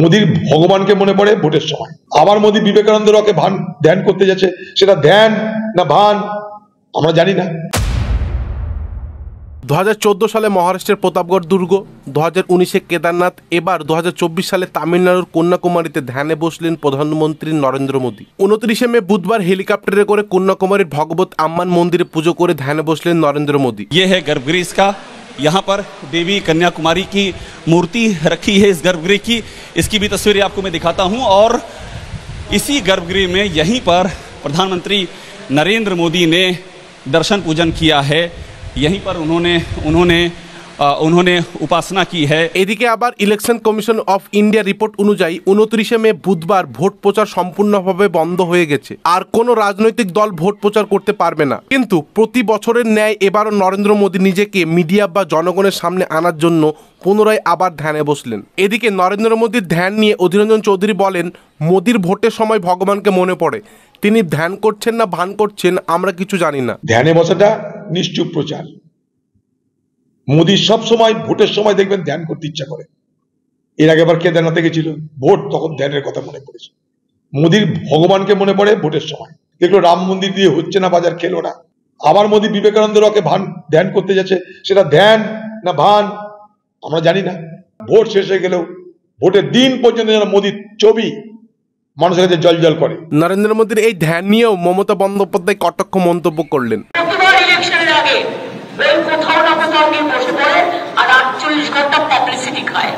মোদীর ভগবানকে মনে পড়ে ভোটের সময় আবার মোদি বিবেকানন্দ রকে ভান ধ্যান করতে যাচ্ছে সেটা ধ্যান না ভান আমরা জানি না দু সালে মহারাষ্ট্রের প্রতাপগড় দুর্গ দু উনিশে কেদারনাথ এবার দু সালে তামিলনাড়ুর কন্যাকুমারীতে ধ্যানে বসলেন প্রধানমন্ত্রী নরেন্দ্র মোদী উনত্রিশে মে বুধবার হেলিকপ্টারে করে কন্যাকুমারীর ভগবত আম্মান মন্দিরে পুজো করে ধ্যানে বসলেন নরেন্দ্র মোদী ইয়ে হ্যাঁ গর্ভগৃহ यहाँ पर देवी कन्याकुमारी की मूर्ति रखी है इस गर्भगृह की इसकी भी तस्वीरें आपको मैं दिखाता हूँ और इसी गर्भगृह में यहीं पर प्रधानमंत्री नरेंद्र मोदी ने दर्शन पूजन किया है यहीं पर उन्होंने उन्होंने উन्होंने উপাসনা কি হ্যাঁ এদিকে আবার election commission of India report অনুযায়ী উনত্রিশে মে বুধবার ভোট প্রচার সম্পূর্ণভাবে বন্ধ হয়ে গেছে আর কোনো রাজনৈতিক দল ভোট প্রচার করতে পারবে না কিন্তু প্রতি বছরের ন্যায় এবারও নরেন্দ্র মোদী নিজেকে মিডিয়া বা জনগণের সামনে আনার জন্য পুনরায় আবার ধ্যানে বসলেন এদিকে নরেন্দ্র মোদীর ধ্যান নিয়ে অধীররঞ্জন চৌধুরী বলেন মোদীর ভোটের সময় ভগবানকে মনে পড়ে তিনি ধ্যান করছেন না ভান করছেন আমরা কিছু জানি না ধ্যানে বসাটা নিশ্চুপ প্রচার মোদী সব সময় ভোটের সময় দেখবেন ধ্যান করতে ইচ্ছা করে এর আগে আবার কেদারনাথে গেছিল ভোট তখন ধ্যানের কথা মনে পড়েছে মোদির ভগবানকে মনে পড়ে ভোটের সময় দেখলো রাম মন্দির দিয়ে হচ্ছে না বাজার খেলো না আবার মোদী বিবেকানন্দ রকে ভান ধ্যান করতে যাচ্ছে সেটা ধ্যান না ভান আমরা জানি না ভোট শেষ হয়ে গেলেও ভোটের দিন পর্যন্ত যেন মোদির ছবি মানুষের কাছে জল জল করে নরেন্দ্র মোদীর এই ধ্যান নিয়েও মমতা বন্দ্যোপাধ্যায় কটাক্ষ মন্তব্য করলেন ওই কোথাও না কোথাও গিয়ে বসে পড়ে আর আটচল্লিশ ঘন্টা পাবলিসিটি খায়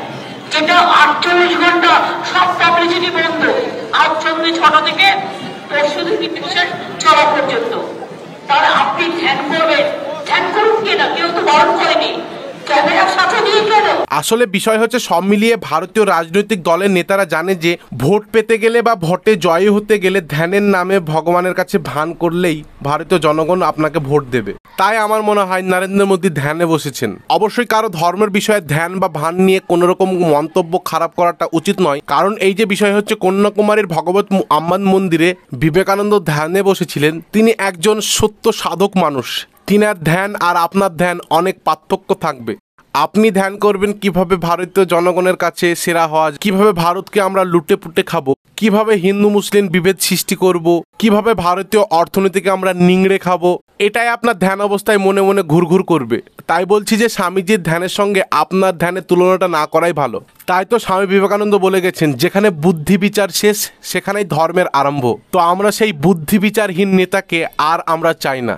যেটা আটচল্লিশ ঘন্টা সব পাবলিসিটি বন্ধ আজ সন্ধ্যে ছটা থেকে পরশু থেকে বিশেষ চলা পর্যন্ত তাহলে আপনি ধ্যান করবেন ধ্যান করুন কিনা কেউ তো বারণ করেনি আসলে বিষয় হচ্ছে সব মিলিয়ে ভারতীয় রাজনৈতিক দলের নেতারা জানে যে ভোট পেতে গেলে বা ভোটে জয়ী হতে গেলে ধ্যানের নামে ভগবানের কাছে ভান করলেই ভারতীয় জনগণ আপনাকে ভোট দেবে তাই আমার মনে হয় নরেন্দ্র মোদী ধ্যানে বসেছেন অবশ্যই কারো ধর্মের বিষয়ে ধ্যান বা ভান নিয়ে কোনো রকম মন্তব্য খারাপ করাটা উচিত নয় কারণ এই যে বিষয় হচ্ছে কন্যাকুমারীর ভগবত আম্মান মন্দিরে বিবেকানন্দ ধ্যানে বসেছিলেন তিনি একজন সত্য সাধক মানুষ তিনার ধ্যান আর আপনার ধ্যান অনেক পার্থক্য থাকবে আপনি ধ্যান করবেন কিভাবে ভারতীয় জনগণের কাছে সেরা হওয়া কিভাবে ভারতকে আমরা লুটে পুটে খাবো কিভাবে হিন্দু মুসলিম বিভেদ সৃষ্টি করব। কিভাবে ভারতীয় অর্থনীতিকে আমরা নিংড়ে খাবো এটাই আপনার ধ্যান অবস্থায় মনে মনে ঘুরঘুর করবে তাই বলছি যে স্বামীজির ধ্যানের সঙ্গে আপনার ধ্যানের তুলনাটা না করাই ভালো তাই তো স্বামী বিবেকানন্দ বলে গেছেন যেখানে বুদ্ধি বিচার শেষ সেখানেই ধর্মের আরম্ভ তো আমরা সেই বুদ্ধি বিচারহীন নেতাকে আর আমরা চাই না